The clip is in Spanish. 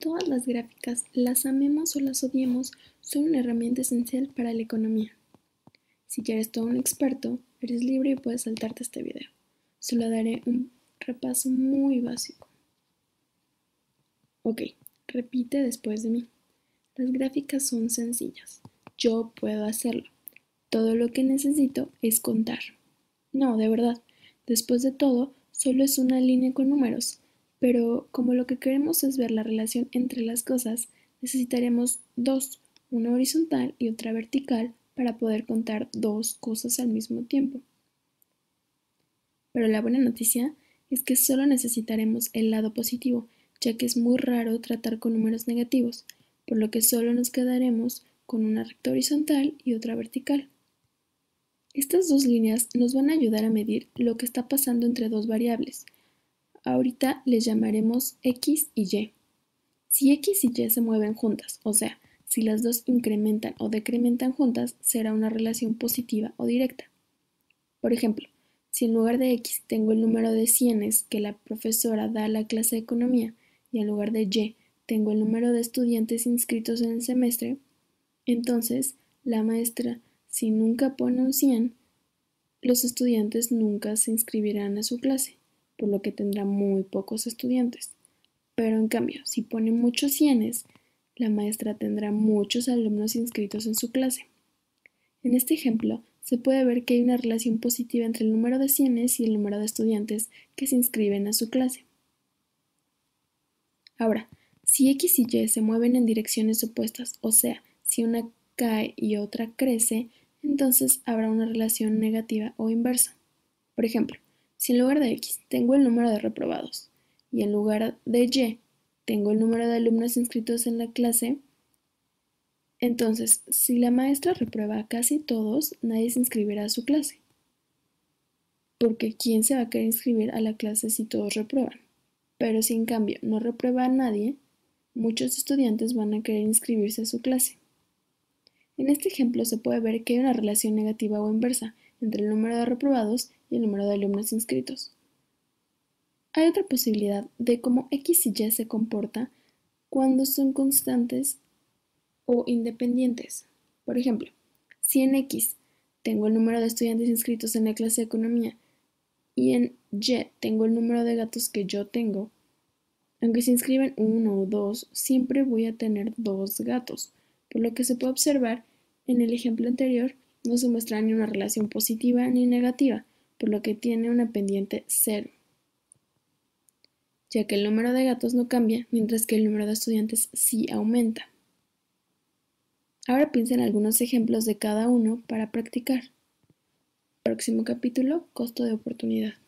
Todas las gráficas, las amemos o las odiemos, son una herramienta esencial para la economía. Si ya eres todo un experto, eres libre y puedes saltarte este video. Solo daré un repaso muy básico. Ok, repite después de mí. Las gráficas son sencillas. Yo puedo hacerlo. Todo lo que necesito es contar. No, de verdad. Después de todo, solo es una línea con números. Pero como lo que queremos es ver la relación entre las cosas, necesitaremos dos, una horizontal y otra vertical, para poder contar dos cosas al mismo tiempo. Pero la buena noticia es que solo necesitaremos el lado positivo, ya que es muy raro tratar con números negativos, por lo que solo nos quedaremos con una recta horizontal y otra vertical. Estas dos líneas nos van a ayudar a medir lo que está pasando entre dos variables, Ahorita les llamaremos X y Y. Si X y Y se mueven juntas, o sea, si las dos incrementan o decrementan juntas, será una relación positiva o directa. Por ejemplo, si en lugar de X tengo el número de cienes que la profesora da a la clase de economía y en lugar de Y tengo el número de estudiantes inscritos en el semestre, entonces la maestra, si nunca pone un 100, los estudiantes nunca se inscribirán a su clase por lo que tendrá muy pocos estudiantes. Pero en cambio, si pone muchos cienes, la maestra tendrá muchos alumnos inscritos en su clase. En este ejemplo, se puede ver que hay una relación positiva entre el número de cienes y el número de estudiantes que se inscriben a su clase. Ahora, si X y Y se mueven en direcciones opuestas, o sea, si una cae y otra crece, entonces habrá una relación negativa o inversa. Por ejemplo, si en lugar de X tengo el número de reprobados y en lugar de Y tengo el número de alumnos inscritos en la clase, entonces si la maestra reprueba a casi todos, nadie se inscribirá a su clase. Porque ¿quién se va a querer inscribir a la clase si todos reprueban? Pero si en cambio no reprueba a nadie, muchos estudiantes van a querer inscribirse a su clase. En este ejemplo se puede ver que hay una relación negativa o inversa entre el número de reprobados y el número de alumnos inscritos. Hay otra posibilidad de cómo X y Y se comporta cuando son constantes o independientes. Por ejemplo, si en X tengo el número de estudiantes inscritos en la clase de economía y en Y tengo el número de gatos que yo tengo, aunque se inscriben uno o dos, siempre voy a tener dos gatos. Por lo que se puede observar, en el ejemplo anterior no se muestra ni una relación positiva ni negativa, por lo que tiene una pendiente cero, ya que el número de gatos no cambia, mientras que el número de estudiantes sí aumenta. Ahora piensa en algunos ejemplos de cada uno para practicar. Próximo capítulo, costo de oportunidad.